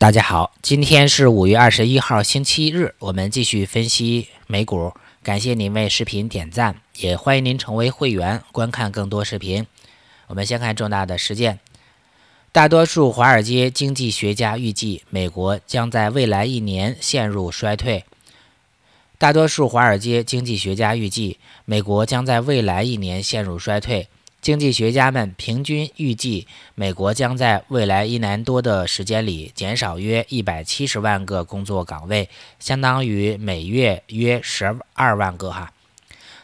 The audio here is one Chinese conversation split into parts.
大家好，今天是五月二十一号，星期日。我们继续分析美股。感谢您为视频点赞，也欢迎您成为会员，观看更多视频。我们先看重大的事件。大多数华尔街经济学家预计，美国将在未来一年陷入衰退。大多数华尔街经济学家预计，美国将在未来一年陷入衰退。经济学家们平均预计，美国将在未来一年多的时间里减少约一百七十万个工作岗位，相当于每月约十二万个哈。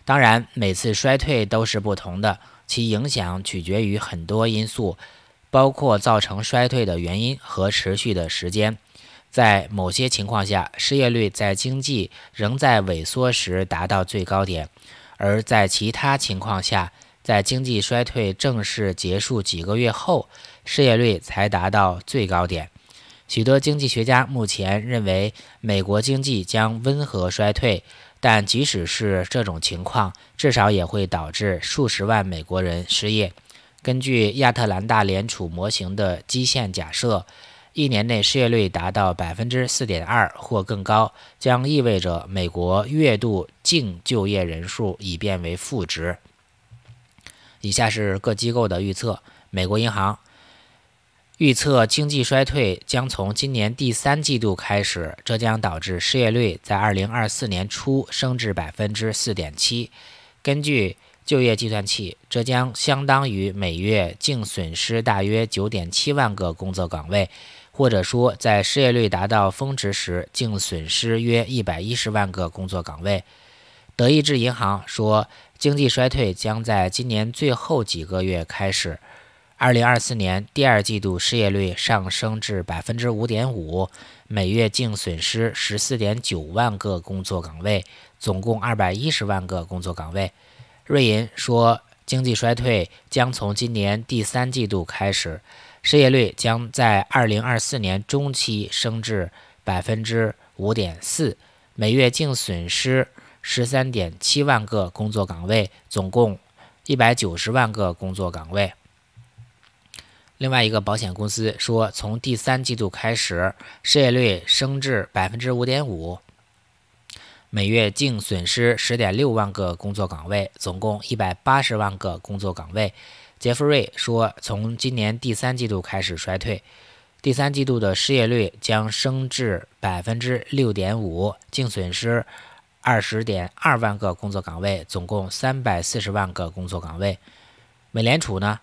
当然，每次衰退都是不同的，其影响取决于很多因素，包括造成衰退的原因和持续的时间。在某些情况下，失业率在经济仍在萎缩时达到最高点，而在其他情况下，在经济衰退正式结束几个月后，失业率才达到最高点。许多经济学家目前认为，美国经济将温和衰退，但即使是这种情况，至少也会导致数十万美国人失业。根据亚特兰大联储模型的基线假设，一年内失业率达到百分之四点二或更高，将意味着美国月度净就业人数已变为负值。以下是各机构的预测：美国银行预测经济衰退将从今年第三季度开始，这将导致失业率在2024年初升至4.7%。根据就业计算器，这将相当于每月净损失大约9.7万个工作岗位，或者说在失业率达到峰值时净损失约110万个工作岗位。德意志银行说。经济衰退将在今年最后几个月开始。2024年第二季度失业率上升至百分之五点五，每月净损失十四点九万个工作岗位，总共二百一十万个工作岗位。瑞银说，经济衰退将从今年第三季度开始，失业率将在2024年中期升至百分之五点四，每月净损失。十三点七万个工作岗位，总共一百九十万个工作岗位。另外一个保险公司说，从第三季度开始，失业率升至百分之五点五，每月净损失十点六万个工作岗位，总共一百八十万个工作岗位。杰弗瑞说，从今年第三季度开始衰退，第三季度的失业率将升至百分之六点五，净损失。二十点二万个工作岗位，总共三百四十万个工作岗位。美联储呢，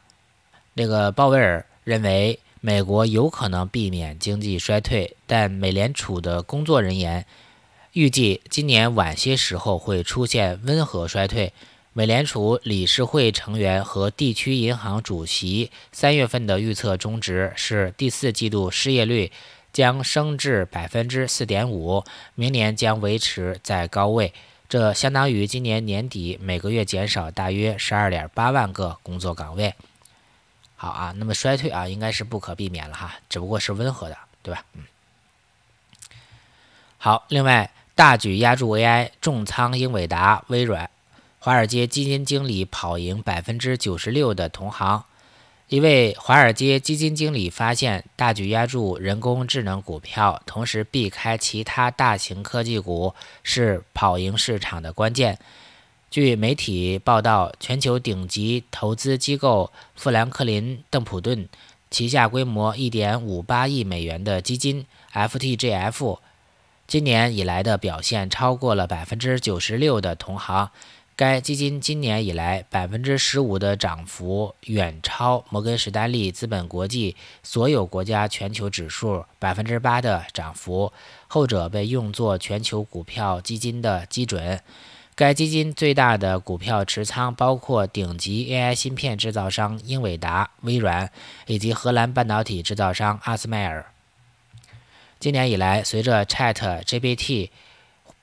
那个鲍威尔认为美国有可能避免经济衰退，但美联储的工作人员预计今年晚些时候会出现温和衰退。美联储理事会成员和地区银行主席三月份的预测中值是第四季度失业率。将升至百分之四点五，明年将维持在高位，这相当于今年年底每个月减少大约十二点八万个工作岗位。好啊，那么衰退啊，应该是不可避免了哈，只不过是温和的，对吧？嗯。好，另外大举压住 AI，重仓英伟达、微软，华尔街基金经理跑赢百分之九十六的同行。一位华尔街基金经理发现，大举押注人工智能股票，同时避开其他大型科技股，是跑赢市场的关键。据媒体报道，全球顶级投资机构富兰克林邓普顿旗下规模1.58亿美元的基金 FTGF，今年以来的表现超过了96%的同行。该基金今年以来百分之十五的涨幅远超摩根士丹利资本国际所有国家全球指数百分之八的涨幅，后者被用作全球股票基金的基准。该基金最大的股票持仓包括顶级 AI 芯片制造商英伟达、微软以及荷兰半导体制造商阿斯麦尔。今年以来，随着 ChatGPT。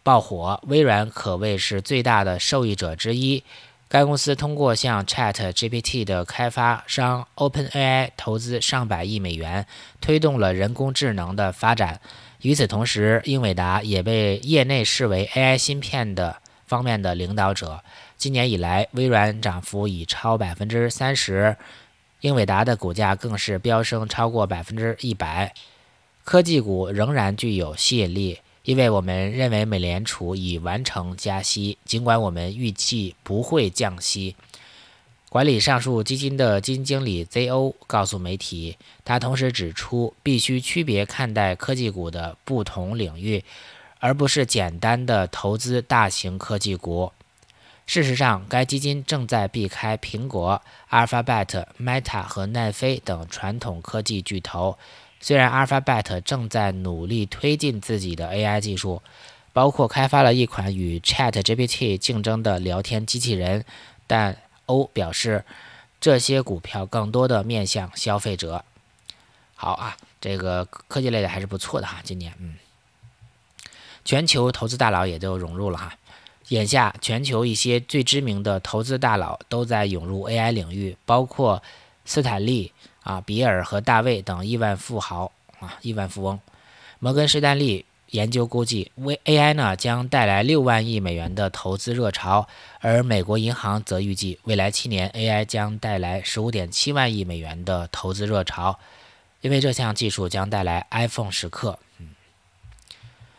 爆火，微软可谓是最大的受益者之一。该公司通过向 ChatGPT 的开发商 OpenAI 投资上百亿美元，推动了人工智能的发展。与此同时，英伟达也被业内视为 AI 芯片的方面的领导者。今年以来，微软涨幅已超百分之三十，英伟达的股价更是飙升超过百分之一百。科技股仍然具有吸引力。因为我们认为美联储已完成加息，尽管我们预计不会降息。管理上述基金的基金经理 Zo 告诉媒体，他同时指出，必须区别看待科技股的不同领域，而不是简单地投资大型科技股。事实上，该基金正在避开苹果、Alphabet、Meta 和奈飞等传统科技巨头。虽然 Alphabet 正在努力推进自己的 AI 技术，包括开发了一款与 Chat GPT 竞争的聊天机器人，但 O 表示这些股票更多的面向消费者。好啊，这个科技类的还是不错的哈，今年嗯，全球投资大佬也都融入了哈。眼下，全球一些最知名的投资大佬都在涌入 AI 领域，包括斯坦利。啊，比尔和大卫等亿万富豪啊，亿万富翁，摩根士丹利研究估计为 A I 呢将带来六万亿美元的投资热潮，而美国银行则预计未来七年 A I 将带来十五点七万亿美元的投资热潮，因为这项技术将带来 iPhone 时刻。嗯，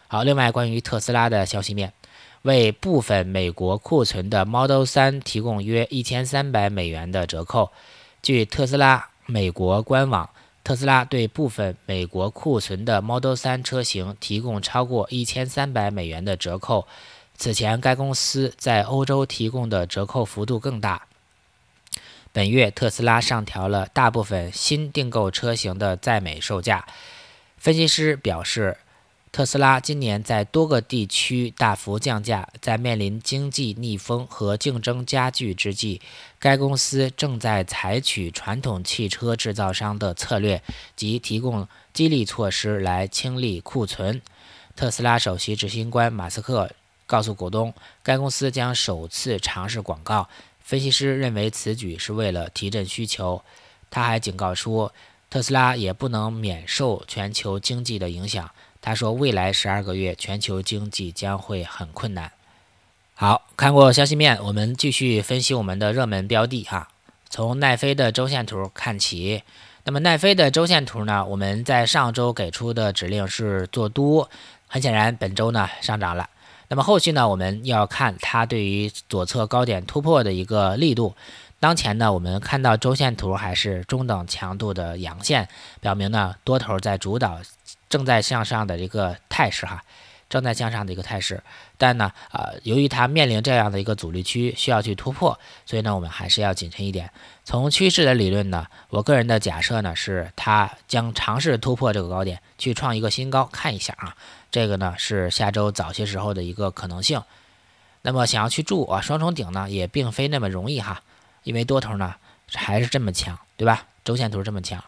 好，另外关于特斯拉的消息面，为部分美国库存的 Model 三提供约一千三百美元的折扣，据特斯拉。美国官网，特斯拉对部分美国库存的 Model 3车型提供超过1300美元的折扣。此前，该公司在欧洲提供的折扣幅度更大。本月，特斯拉上调了大部分新订购车型的在美售价。分析师表示。特斯拉今年在多个地区大幅降价，在面临经济逆风和竞争加剧之际，该公司正在采取传统汽车制造商的策略，即提供激励措施来清理库存。特斯拉首席执行官马斯克告诉股东，该公司将首次尝试广告。分析师认为此举是为了提振需求。他还警告说，特斯拉也不能免受全球经济的影响。他说，未来十二个月全球经济将会很困难。好，看过消息面，我们继续分析我们的热门标的哈。从奈飞的周线图看起，那么奈飞的周线图呢？我们在上周给出的指令是做多，很显然本周呢上涨了。那么后续呢？我们要看它对于左侧高点突破的一个力度。当前呢，我们看到周线图还是中等强度的阳线，表明呢多头在主导，正在向上的一个态势哈，正在向上的一个态势。但呢，啊，由于它面临这样的一个阻力区，需要去突破，所以呢，我们还是要谨慎一点。从趋势的理论呢，我个人的假设呢是它将尝试突破这个高点，去创一个新高，看一下啊，这个呢是下周早些时候的一个可能性。那么想要去筑啊双重顶呢，也并非那么容易哈。因为多头呢还是这么强，对吧？周线图这么强，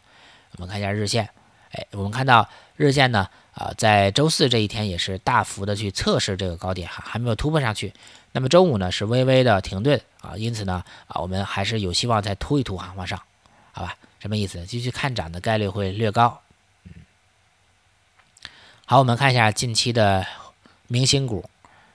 我们看一下日线，哎，我们看到日线呢，呃，在周四这一天也是大幅的去测试这个高点哈，还没有突破上去。那么周五呢是微微的停顿啊，因此呢啊，我们还是有希望再突一突哈往上，好吧？什么意思？继续看涨的概率会略高。嗯，好，我们看一下近期的明星股。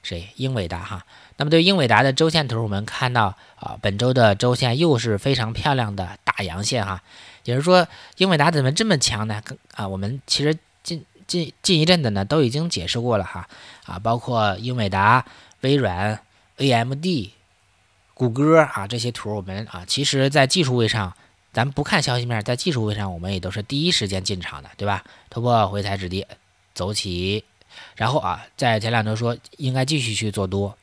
谁？英伟达哈。那么对英伟达的周线图，我们看到啊，本周的周线又是非常漂亮的大阳线哈。也是说，英伟达怎么这么强呢？啊，我们其实近近近一阵子呢，都已经解释过了哈。啊，包括英伟达、微软、AMD、谷歌啊这些图，我们啊，其实在技术位上，咱不看消息面，在技术位上，我们也都是第一时间进场的，对吧？突破回踩止跌，走起。然后啊，在前两周说应该继续去做多，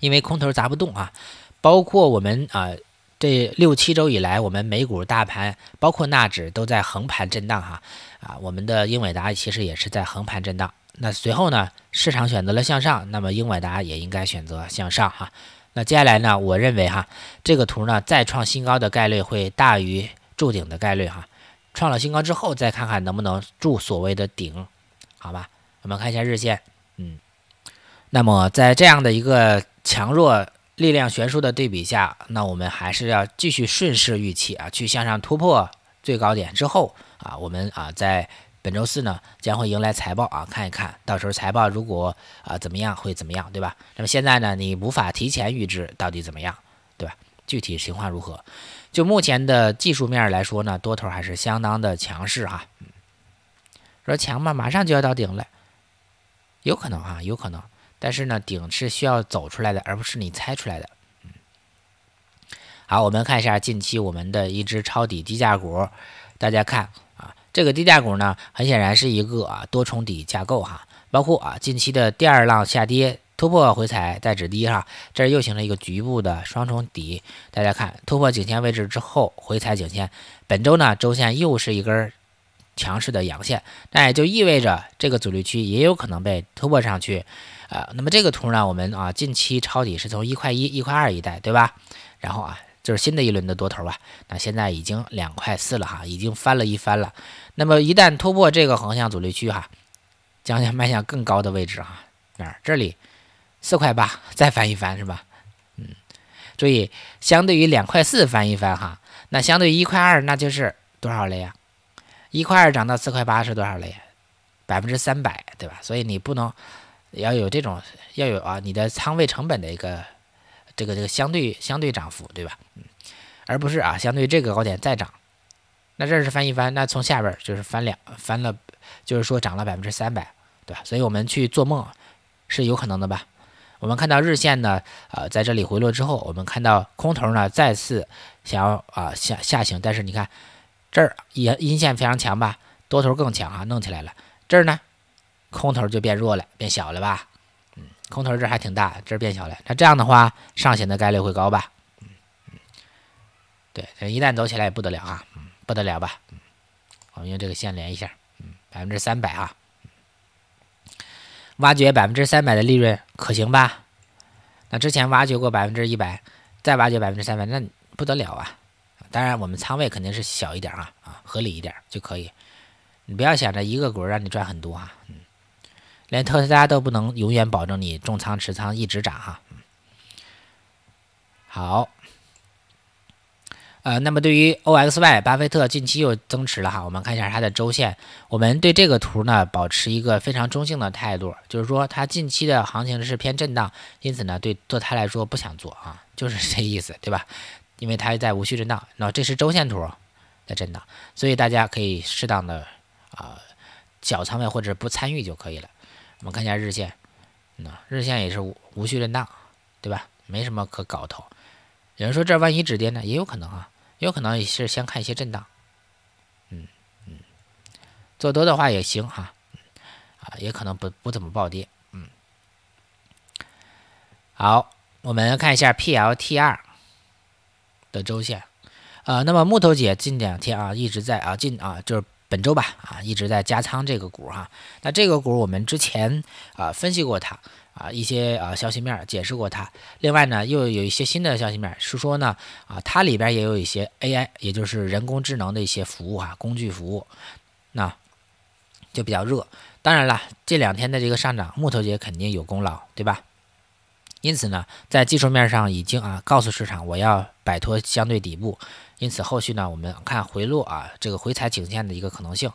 因为空头砸不动啊。包括我们啊，这六七周以来，我们美股大盘包括纳指都在横盘震荡哈。啊，我们的英伟达其实也是在横盘震荡。那随后呢，市场选择了向上，那么英伟达也应该选择向上哈。那接下来呢，我认为哈，这个图呢再创新高的概率会大于筑顶的概率哈。创了新高之后，再看看能不能筑所谓的顶，好吧？我们看一下日线，嗯，那么在这样的一个强弱力量悬殊的对比下，那我们还是要继续顺势预期啊，去向上突破最高点之后啊，我们啊在本周四呢将会迎来财报啊，看一看到时候财报如果啊怎么样会怎么样，对吧？那么现在呢你无法提前预知到底怎么样，对吧？具体情况如何？就目前的技术面来说呢，多头还是相当的强势哈，说强嘛，马上就要到顶了。有可能哈，有可能，但是呢，顶是需要走出来的，而不是你猜出来的。嗯，好，我们看一下近期我们的一只抄底低价股，大家看啊，这个低价股呢，很显然是一个啊多重底架构哈，包括啊近期的第二浪下跌突破回踩再止跌哈，这又形成一个局部的双重底，大家看突破颈线位置之后回踩颈线，本周呢周线又是一根。强势的阳线，那也就意味着这个阻力区也有可能被突破上去，呃，那么这个图呢，我们啊近期抄底是从一块一、一块二一带，对吧？然后啊，就是新的一轮的多头吧。那现在已经两块四了哈，已经翻了一番了。那么一旦突破这个横向阻力区哈，将向迈向更高的位置哈，哪儿？这里四块八，再翻一翻是吧？嗯，注意，相对于两块四翻一翻哈，那相对于一块二那就是多少了呀？一块二涨到四块八是多少呀？百分之三百，对吧？所以你不能要有这种，要有啊你的仓位成本的一个这个这个相对相对涨幅，对吧？嗯，而不是啊相对这个高点再涨，那这是翻一翻，那从下边就是翻两翻了，就是说涨了百分之三百，对吧？所以我们去做梦是有可能的吧？我们看到日线呢，呃在这里回落之后，我们看到空头呢再次想要啊下下行，但是你看。这儿也阴线非常强吧，多头更强啊，弄起来了。这儿呢，空头就变弱了，变小了吧？嗯，空头这儿还挺大，这儿变小了。那这样的话，上行的概率会高吧？嗯，对，一旦走起来也不得了啊，不得了吧？我们用这个线连一下，嗯，百分之三百啊，挖掘百分之三百的利润可行吧？那之前挖掘过百分之一百，再挖掘百分之三百，那不得了啊！当然，我们仓位肯定是小一点啊，啊，合理一点就可以。你不要想着一个股让你赚很多哈，嗯，连特斯拉都不能永远保证你重仓持仓一直涨哈，好，呃，那么对于 OXY，巴菲特近期又增持了哈，我们看一下它的周线。我们对这个图呢保持一个非常中性的态度，就是说它近期的行情是偏震荡，因此呢，对做它来说不想做啊，就是这意思，对吧？因为它在无序震荡，那这是周线图的震荡，所以大家可以适当的啊小仓位或者不参与就可以了。我们看一下日线，那日线也是无无序震荡，对吧？没什么可搞头。有人说这万一止跌呢？也有可能啊，有可能也是先看一些震荡，嗯嗯，做多的话也行哈，啊也可能不不怎么暴跌，嗯。好，我们看一下 PLT 二。的周线，呃，那么木头姐近两天啊一直在啊近啊就是本周吧啊一直在加仓这个股哈。那这个股我们之前啊分析过它啊一些啊消息面解释过它。另外呢又有一些新的消息面是说呢啊它里边也有一些 AI 也就是人工智能的一些服务哈工具服务，那就比较热。当然了这两天的这个上涨木头姐肯定有功劳，对吧？因此呢，在技术面上已经啊告诉市场，我要摆脱相对底部。因此后续呢，我们看回落啊，这个回踩颈线的一个可能性，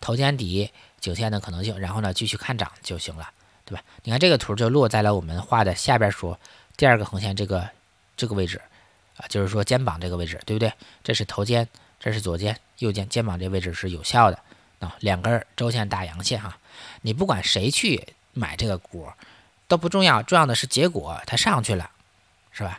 头肩底颈线的可能性，然后呢继续看涨就行了，对吧？你看这个图就落在了我们画的下边说第二个横线这个这个位置啊，就是说肩膀这个位置，对不对？这是头肩，这是左肩、右肩，肩膀这位置是有效的啊，两根周线大阳线哈。你不管谁去买这个股。都不重要，重要的是结果，它上去了，是吧？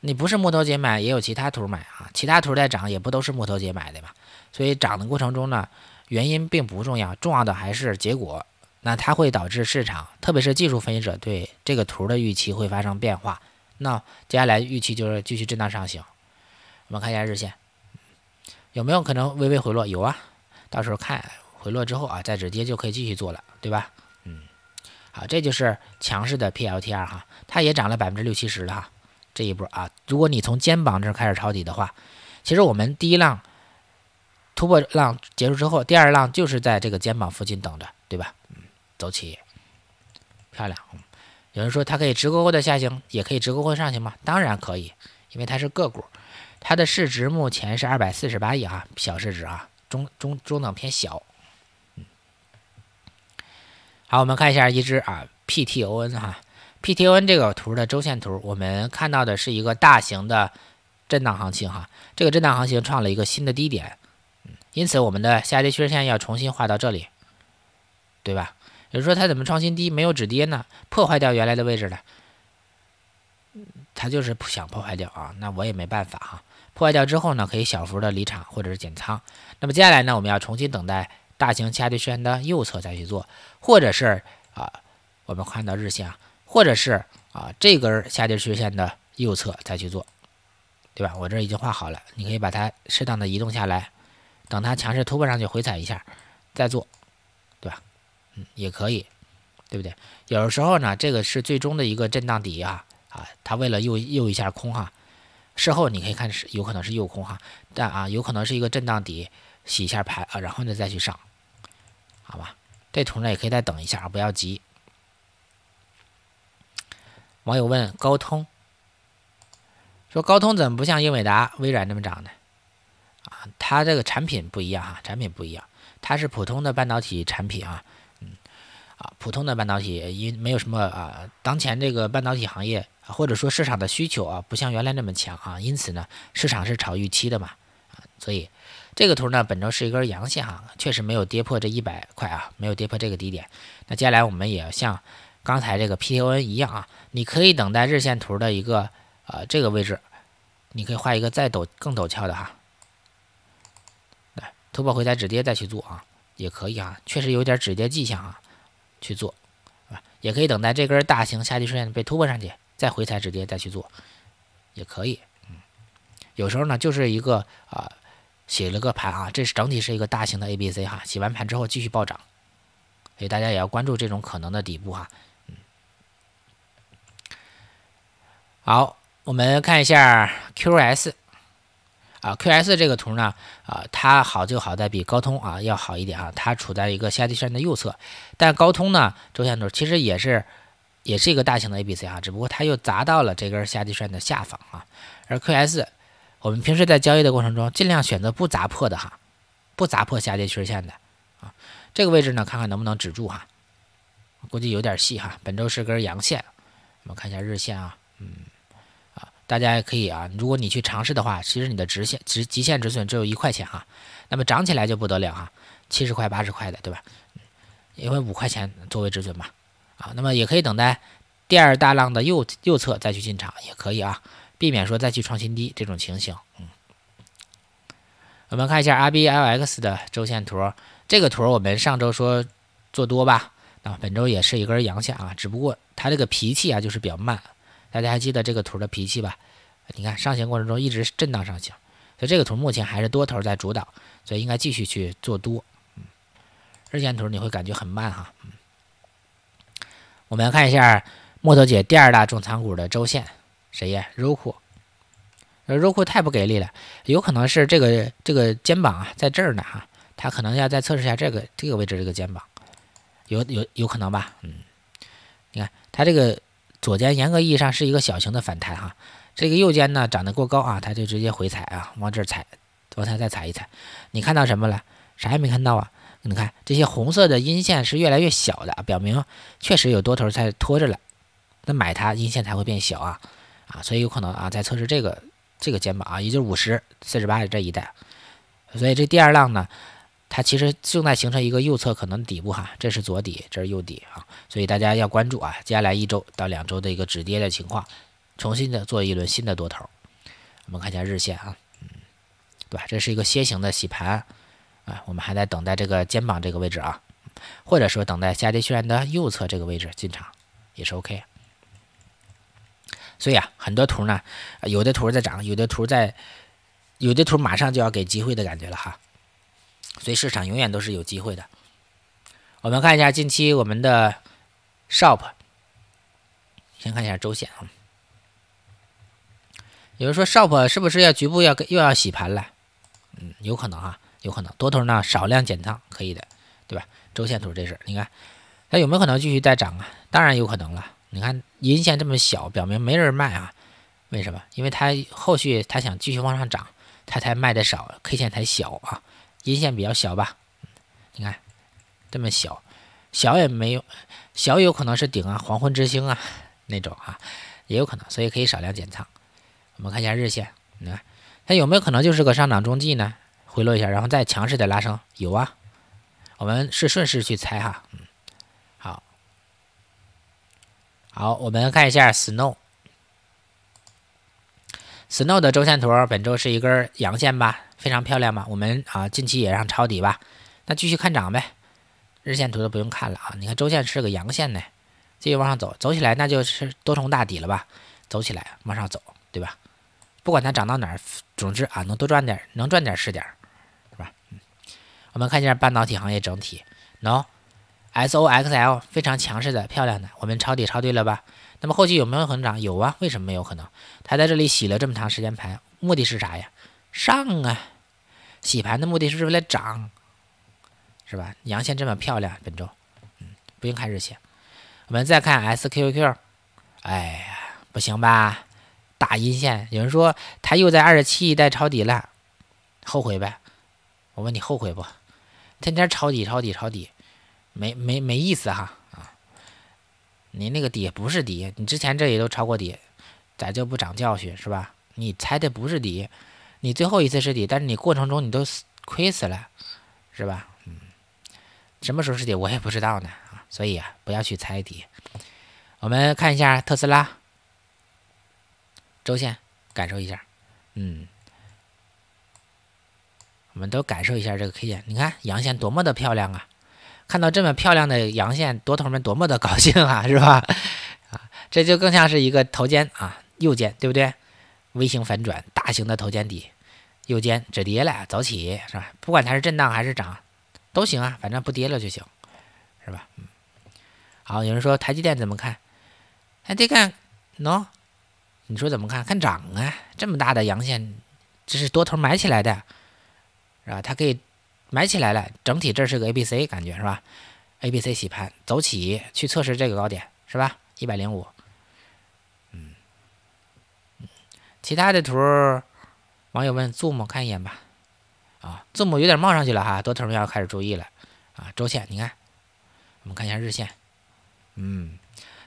你不是木头姐买，也有其他图买啊，其他图在涨，也不都是木头姐买的嘛。所以涨的过程中呢，原因并不重要，重要的还是结果。那它会导致市场，特别是技术分析者对这个图的预期会发生变化。那接下来预期就是继续震荡上行。我们看一下日线，有没有可能微微回落？有啊，到时候看回落之后啊，再直接就可以继续做了，对吧？好，这就是强势的 PLTR 哈，它也涨了百分之六七十了哈，这一波啊，如果你从肩膀这开始抄底的话，其实我们第一浪突破浪结束之后，第二浪就是在这个肩膀附近等着，对吧？嗯，走起，漂亮。嗯，有人说它可以直勾勾的下行，也可以直勾勾上行吗？当然可以，因为它是个股，它的市值目前是二百四十八亿啊，小市值啊，中中中等偏小。好，我们看一下一只啊 PTON 哈，PTON 这个图的周线图，我们看到的是一个大型的震荡行情哈，这个震荡行情创了一个新的低点，因此我们的下跌趋势线要重新画到这里，对吧？也就是说它怎么创新低，没有止跌呢？破坏掉原来的位置了，它就是不想破坏掉啊，那我也没办法哈，破坏掉之后呢，可以小幅的离场或者是减仓，那么接下来呢，我们要重新等待。大型下跌曲线的右侧再去做，或者是啊，我们看到日线，或者是啊，这根下跌曲线的右侧再去做，对吧？我这已经画好了，你可以把它适当的移动下来，等它强势突破上去回踩一下再做，对吧？嗯，也可以，对不对？有的时候呢，这个是最终的一个震荡底啊，啊，它为了诱诱一下空哈，事后你可以看是有可能是诱空哈，但啊，有可能是一个震荡底。洗一下牌啊，然后呢再去上，好吧？这图呢也可以再等一下啊，不要急。网友问高通，说高通怎么不像英伟达、微软那么涨呢？啊，它这个产品不一样哈，产品不一样，它是普通的半导体产品啊，嗯，啊，普通的半导体因没有什么啊，当前这个半导体行业或者说市场的需求啊，不像原来那么强啊，因此呢，市场是炒预期的嘛，所以。这个图呢，本周是一根阳线啊，确实没有跌破这一百块啊，没有跌破这个低点。那接下来我们也要像刚才这个 PTON 一样啊，你可以等待日线图的一个呃这个位置，你可以画一个再陡更陡峭的哈，来突破回踩止跌再去做啊，也可以啊，确实有点止跌迹象啊，去做啊，也可以等待这根大型下跌出线被突破上去，再回踩止跌再去做，也可以。嗯，有时候呢就是一个啊。洗了个盘啊，这是整体是一个大型的 A B C 哈，洗完盘之后继续暴涨，所以大家也要关注这种可能的底部哈。嗯，好，我们看一下 Q S 啊，Q S 这个图呢，啊，它好就好在比高通啊要好一点啊，它处在一个下底线的右侧，但高通呢周线图其实也是也是一个大型的 A B C 啊，只不过它又砸到了这根下底线的下方啊，而 Q S。我们平时在交易的过程中，尽量选择不砸破的哈，不砸破下跌趋势线的啊。这个位置呢，看看能不能止住哈。估计有点细哈。本周是根阳线，我们看一下日线啊，嗯，啊，大家也可以啊。如果你去尝试的话，其实你的直线直极限止损只有一块钱哈，那么涨起来就不得了哈，七十块八十块的对吧？因为五块钱作为止损嘛，啊，那么也可以等待第二大浪的右右侧再去进场也可以啊。避免说再去创新低这种情形，嗯，我们看一下 R B L X 的周线图，这个图我们上周说做多吧，那本周也是一根阳线啊，只不过它这个脾气啊就是比较慢，大家还记得这个图的脾气吧？你看上行过程中一直震荡上行，所以这个图目前还是多头在主导，所以应该继续去做多。嗯，日线图你会感觉很慢哈，嗯，我们来看一下木头姐第二大重仓股的周线。谁呀？肉库，o 肉库太不给力了，有可能是这个这个肩膀啊，在这儿呢哈，他可能要再测试一下这个这个位置这个肩膀，有有有可能吧，嗯，你看他这个左肩严格意义上是一个小型的反弹哈，这个右肩呢长得过高啊，他就直接回踩啊，往这儿踩，往它再踩一踩，你看到什么了？啥也没看到啊，你看这些红色的阴线是越来越小的，表明确实有多头在拖着了，那买它阴线才会变小啊。啊，所以有可能啊，在测试这个这个肩膀啊，也就是五十四十八的这一带，所以这第二浪呢，它其实正在形成一个右侧可能底部哈，这是左底，这是右底啊，所以大家要关注啊，接下来一周到两周的一个止跌的情况，重新的做一轮新的多头。我们看一下日线啊，嗯，对吧？这是一个楔形的洗盘，啊，我们还在等待这个肩膀这个位置啊，或者说等待下跌区间的右侧这个位置进场也是 OK。所以啊，很多图呢，有的图在涨，有的图在，有的图马上就要给机会的感觉了哈。所以市场永远都是有机会的。我们看一下近期我们的 Shop，先看一下周线啊。有人说 Shop 是不是要局部要又要洗盘了？嗯，有可能啊，有可能。多头呢，少量减仓可以的，对吧？周线图这是，你看它有没有可能继续再涨啊？当然有可能了。你看阴线这么小，表明没人卖啊？为什么？因为它后续它想继续往上涨，它才卖的少，K 线才小啊，阴线比较小吧？你看这么小，小也没有，小有可能是顶啊，黄昏之星啊那种啊，也有可能，所以可以少量减仓。我们看一下日线，你看它有没有可能就是个上涨中继呢？回落一下，然后再强势的拉升？有啊，我们是顺势去猜哈。好，我们看一下 Snow。Snow 的周线图本周是一根阳线吧，非常漂亮嘛。我们啊，近期也让抄底吧。那继续看涨呗，日线图都不用看了啊。你看周线是个阳线呢，继续往上走，走起来那就是多重大底了吧？走起来往上走，对吧？不管它涨到哪儿，总之啊，能多赚点，能赚点是点儿，是吧？嗯。我们看一下半导体行业整体，No。S O X L 非常强势的，漂亮的，我们抄底抄对了吧？那么后期有没有可能涨？有啊，为什么没有可能？它在这里洗了这么长时间盘，目的是啥呀？上啊！洗盘的目的是为了涨，是吧？阳线这么漂亮，本周，嗯，不用看日线。我们再看 S Q Q，哎呀，不行吧？大阴线，有人说他又在二十七一带抄底了，后悔呗？我问你后悔不？天天抄底抄底抄底。没没没意思哈啊！你那个底不是底，你之前这里都超过底，咋就不长教训是吧？你猜的不是底，你最后一次是底，但是你过程中你都亏死了，是吧？嗯，什么时候是底我也不知道呢啊！所以啊，不要去猜底。我们看一下特斯拉周线，感受一下，嗯，我们都感受一下这个 K 线，你看阳线多么的漂亮啊！看到这么漂亮的阳线，多头们多么的高兴啊，是吧？啊，这就更像是一个头肩啊右肩，对不对？微型反转，大型的头肩底，右肩止跌了，早起是吧？不管它是震荡还是涨，都行啊，反正不跌了就行，是吧？嗯，好，有人说台积电怎么看？还得看喏，你说怎么看？看涨啊，这么大的阳线，这是多头买起来的，是吧？它可以。买起来了，整体这是个 A B C 感觉是吧？A B C 洗盘走起，去测试这个高点是吧？一百零五，嗯，其他的图，网友问字母，看一眼吧。啊，字母有点冒上去了哈，多头又要开始注意了啊。周线你看，我们看一下日线，嗯，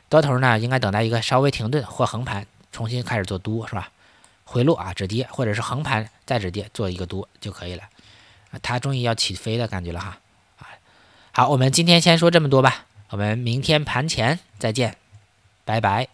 多头呢应该等待一个稍微停顿或横盘，重新开始做多是吧？回落啊止跌，或者是横盘再止跌做一个多就可以了。它终于要起飞的感觉了哈啊！好，我们今天先说这么多吧，我们明天盘前再见，拜拜。